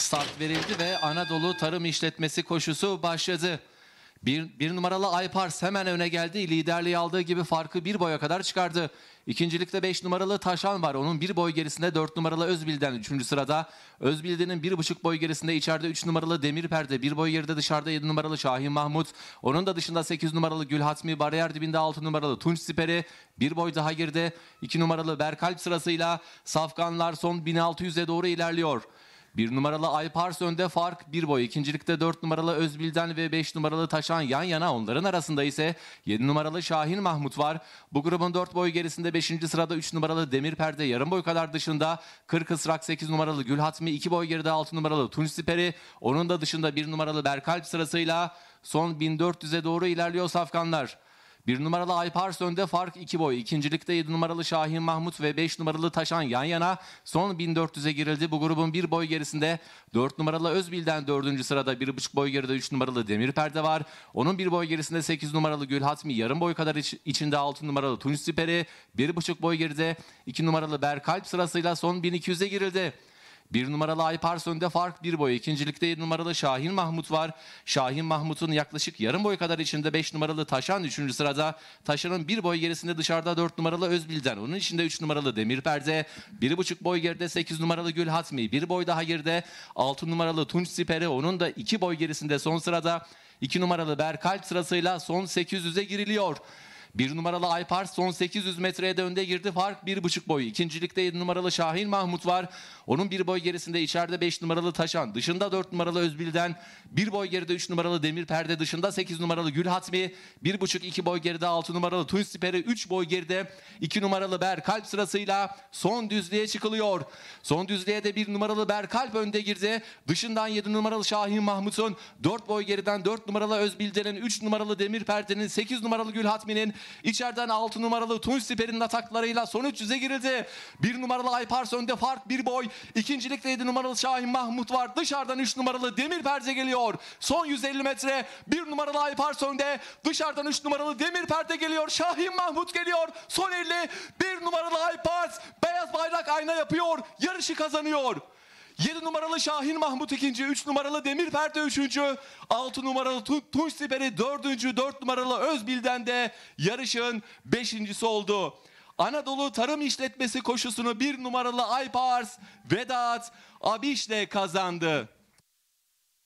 Start verildi ve Anadolu Tarım İşletmesi koşusu başladı. Bir, bir numaralı Aypars hemen öne geldi. Liderliği aldığı gibi farkı bir boya kadar çıkardı. İkincilikte beş numaralı Taşan var. Onun bir boy gerisinde dört numaralı Özbil'den üçüncü sırada. Özbil'de'nin buçuk boy gerisinde içeride üç numaralı Demir Perde. Bir boy geride dışarıda yedi numaralı Şahin Mahmut. Onun da dışında sekiz numaralı Gülhatmi Bariyer dibinde altı numaralı Tunç Siperi. Bir boy daha girdi 2 numaralı Berkalp sırasıyla Safkanlar son 1600'e doğru ilerliyor. Bir numaralı Alpars önde fark bir boy. İkincilikte dört numaralı Özbil'den ve beş numaralı Taşan yan yana. Onların arasında ise yedi numaralı Şahin Mahmut var. Bu grubun dört boy gerisinde beşinci sırada üç numaralı Demir Perde yarım boy kadar dışında. Kırk ısrak sekiz numaralı Gül Hatmi iki boy geride altı numaralı Tunç Siperi. Onun da dışında bir numaralı Berkalp sırasıyla son 1400'e doğru ilerliyor safkanlar. Bir numaralı Alpars önde fark iki boy. İkincilikte 7 numaralı Şahin Mahmut ve beş numaralı Taşan yan yana. Son 1400'e girildi. Bu grubun bir boy gerisinde dört numaralı Özbil'den dördüncü sırada bir buçuk boy geride üç numaralı Demir Perde var. Onun bir boy gerisinde sekiz numaralı Gülhatmi yarım boy kadar iç, içinde 6 numaralı Tunç Siperi. buçuk boy geride iki numaralı Berkalp sırasıyla son 1200'e girildi. Bir numaralı Alpars önde fark bir boy. İkincilikte yedi numaralı Şahin Mahmut var. Şahin Mahmut'un yaklaşık yarım boy kadar içinde beş numaralı Taşan üçüncü sırada. Taşan'ın bir boy gerisinde dışarıda dört numaralı Özbil'den. Onun içinde üç numaralı Demir Perde. Bir buçuk boy geride sekiz numaralı Gül Hatmi. Bir boy daha geride altı numaralı Tunç Siperi. Onun da iki boy gerisinde son sırada. 2 numaralı Berkalp sırasıyla son 800'e giriliyor. Bir numaralı Alpars son 800 metreye de önde girdi. Fark bir buçuk boy. İkincilikte 7 numaralı Şahin Mahmut var. Onun bir boy gerisinde içeride 5 numaralı Taşan. Dışında 4 numaralı Özbil'den. Bir boy geride 3 numaralı Demir Perde. Dışında 8 numaralı Gül Hatmi. Bir buçuk iki boy geride 6 numaralı Tun Siper'i. 3 boy geride 2 numaralı Berkalp sırasıyla son düzlüğe çıkılıyor. Son düzlüğe de 1 numaralı Berkalp önde girdi. Dışından 7 numaralı Şahin Mahmut'un. 4 boy geriden 4 numaralı Özbil'den. 3 numaralı Demir Perde'nin. 8 numaralı Gül Hatmi'nin. İçeriden 6 numaralı Tunç Siper'in ataklarıyla sonuç yüze girildi. 1 numaralı Aypars önde fark bir boy. İkincilikte 7 numaralı Şahin Mahmut var. Dışarıdan 3 numaralı Demir Perze geliyor. Son 150 metre 1 numaralı Aypars önde. Dışarıdan 3 numaralı Demir Perde geliyor. Şahin Mahmut geliyor. Son 50 1 numaralı Aypars beyaz bayrak ayna yapıyor. Yarışı kazanıyor. 7 numaralı Şahin Mahmut ikinci, 3 numaralı Demir Perde üçüncü, 6 numaralı Tun Tunç Siperi dördüncü, 4 numaralı Özbil'den de yarışın beşincisi oldu. Anadolu Tarım İşletmesi koşusunu bir numaralı Aypars Vedat Abiş'le kazandı.